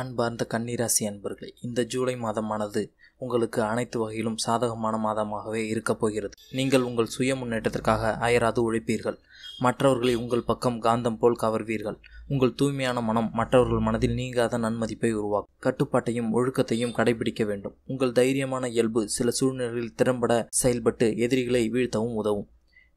அன்பார்ந்த கன்னிராசி அன்பர்களே இந்த ஜூலை மாதமானது உங்களுக்கு அனைத்து வகையிலும் சாதகமான மாதமாகவே இருக்கப் போகிறது நீங்கள் உங்கள் சுய முன்னேற்றத்திற்காக அயராது உழைப்பீர்கள் மற்றவர்களை உங்கள் பக்கம் காந்தம் போல் கவர்வீர்கள் உங்கள் தூய்மையான மனம் மற்றவர்கள் மனதில் நீங்காத நன்மதிப்பை உருவாக்கும் கட்டுப்பாட்டையும் ஒழுக்கத்தையும் கடைபிடிக்க வேண்டும் உங்கள் தைரியமான இயல்பு சில சூழ்நிலைகளில் திறம்பட செயல்பட்டு எதிரிகளை வீழ்த்தவும் உதவும்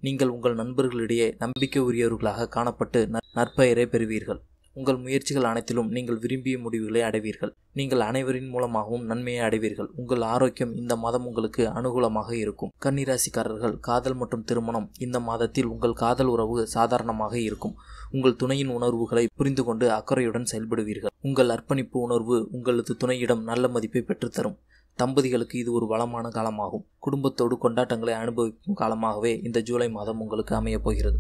நீங்கள் உங்கள் நண்பர்களிடையே நம்பிக்கை உரியவர்களாக காணப்பட்டு நற்பெயரை பெறுவீர்கள் உங்கள் முயற்சிகள் அனைத்திலும் நீங்கள் விரும்பிய முடிவுகளை அடைவீர்கள் நீங்கள் அனைவரின் மூலமாகவும் நன்மையை அடைவீர்கள் உங்கள் ஆரோக்கியம் இந்த மாதம் உங்களுக்கு அனுகூலமாக இருக்கும் கன்னிராசிக்காரர்கள் காதல் மற்றும் திருமணம் இந்த மாதத்தில் உங்கள் காதல் உறவு சாதாரணமாக இருக்கும் உங்கள் துணையின் உணர்வுகளை புரிந்து கொண்டு அக்கறையுடன் செயல்படுவீர்கள் உங்கள் அர்ப்பணிப்பு உணர்வு உங்களது துணையிடம் நல்ல மதிப்பை பெற்றுத்தரும் தம்பதிகளுக்கு இது ஒரு வளமான காலமாகும் குடும்பத்தோடு கொண்டாட்டங்களை அனுபவிக்கும் காலமாகவே இந்த ஜூலை மாதம் உங்களுக்கு அமையப் போகிறது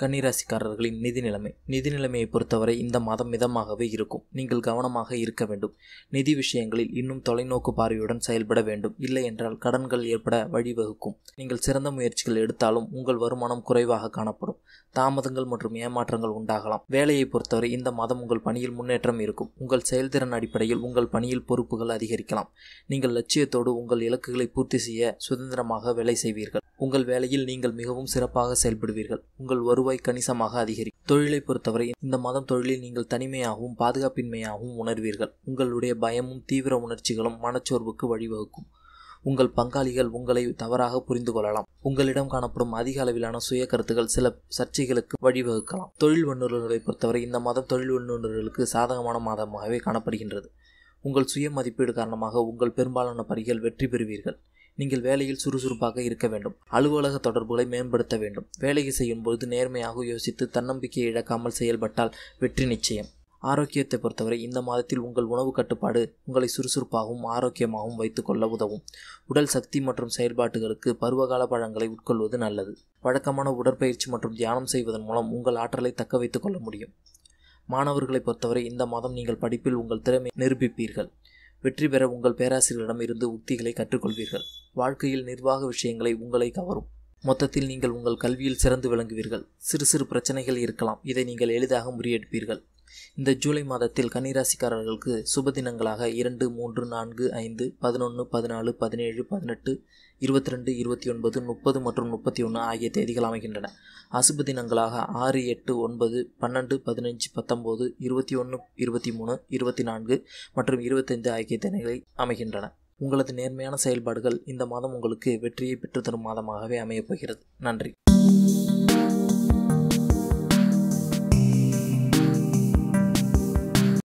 கன்னிராசிக்காரர்களின் நிதி நிலைமை நிதி நிலைமையை பொறுத்தவரை இந்த மாதம் மிதமாகவே இருக்கும் நீங்கள் கவனமாக இருக்க வேண்டும் நிதி விஷயங்களில் இன்னும் தொலைநோக்கு பார்வையுடன் செயல்பட வேண்டும் இல்லை என்றால் கடன்கள் ஏற்பட வழிவகுக்கும் நீங்கள் சிறந்த முயற்சிகள் எடுத்தாலும் உங்கள் வருமானம் குறைவாக காணப்படும் தாமதங்கள் மற்றும் ஏமாற்றங்கள் உண்டாகலாம் வேலையை பொறுத்தவரை இந்த மாதம் உங்கள் பணியில் முன்னேற்றம் இருக்கும் உங்கள் செயல்திறன் அடிப்படையில் உங்கள் பணியில் பொறுப்புகள் அதிகரிக்கலாம் நீங்கள் லட்சியத்தோடு உங்கள் இலக்குகளை பூர்த்தி செய்ய சுதந்திரமாக வேலை செய்வீர்கள் உங்கள் வேலையில் நீங்கள் மிகவும் சிறப்பாக செயல்படுவீர்கள் உங்கள் வருவாய் கணிசமாக அதிகரிக்கும் தொழிலை பொறுத்தவரை இந்த மாதம் தொழிலில் நீங்கள் தனிமையாகவும் பாதுகாப்பின்மையாகவும் உணர்வீர்கள் உங்களுடைய பயமும் தீவிர உணர்ச்சிகளும் மனச்சோர்வுக்கு வழிவகுக்கும் உங்கள் பங்காளிகள் உங்களை தவறாக புரிந்து கொள்ளலாம் உங்களிடம் காணப்படும் அதிக அளவிலான சுய கருத்துக்கள் சில சர்ச்சைகளுக்கு வழிவகுக்கலாம் தொழில் வல்லுநர்களை பொறுத்தவரை இந்த மாதம் தொழில் வல்லுநர்களுக்கு சாதகமான மாதமாகவே காணப்படுகின்றது உங்கள் சுய மதிப்பீடு காரணமாக உங்கள் பெரும்பாலான பணிகள் வெற்றி பெறுவீர்கள் நீங்கள் வேலையில் சுறுசுறுப்பாக இருக்க வேண்டும் அலுவலக தொடர்புகளை மேம்படுத்த வேண்டும் வேலையை செய்யும் பொழுது நேர்மையாக யோசித்து தன்னம்பிக்கையை இழக்காமல் செயல்பட்டால் வெற்றி நிச்சயம் ஆரோக்கியத்தை பொறுத்தவரை இந்த மாதத்தில் உங்கள் உணவு கட்டுப்பாடு உங்களை சுறுசுறுப்பாகவும் ஆரோக்கியமாகவும் வைத்துக்கொள்ள உதவும் உடல் சக்தி மற்றும் செயல்பாட்டுகளுக்கு பருவகால பழங்களை உட்கொள்வது நல்லது வழக்கமான உடற்பயிற்சி மற்றும் தியானம் செய்வதன் மூலம் உங்கள் ஆற்றலை தக்க வைத்துக்கொள்ள முடியும் மாணவர்களை பொறுத்தவரை இந்த மாதம் நீங்கள் படிப்பில் உங்கள் திறமை நிரூபிப்பீர்கள் வெற்றி பெற உங்கள் பேராசிரியரிடம் இருந்து உத்திகளை கற்றுக்கொள்வீர்கள் வாழ்க்கையில் நிர்வாக விஷயங்களை உங்களை கவரும் மொத்தத்தில் நீங்கள் உங்கள் கல்வியில் சிறந்து விளங்குவீர்கள் சிறு சிறு பிரச்சனைகள் இருக்கலாம் இதை நீங்கள் எளிதாக முறியெடுப்பீர்கள் இந்த ஜூலை மாதத்தில் கன்னிராசிக்காரர்களுக்கு சுப தினங்களாக இரண்டு மூன்று நான்கு ஐந்து பதினொன்று பதினாலு பதினேழு பதினெட்டு இருபத்தி ரெண்டு இருபத்தி ஒன்பது முப்பது மற்றும் முப்பத்தி ஒன்று ஆகிய தேதிகள் அமைகின்றன அசுப தினங்களாக ஆறு எட்டு ஒன்பது பன்னெண்டு பதினஞ்சு பத்தொம்போது இருபத்தி ஒன்று இருபத்தி மூணு இருபத்தி நான்கு மற்றும் இருபத்தைந்து ஆகிய தினங்களில் அமைகின்றன உங்களது நேர்மையான செயல்பாடுகள் இந்த மாதம் உங்களுக்கு வெற்றியை பெற்றுத்தரும் மாதமாகவே அமையப்போகிறது நன்றி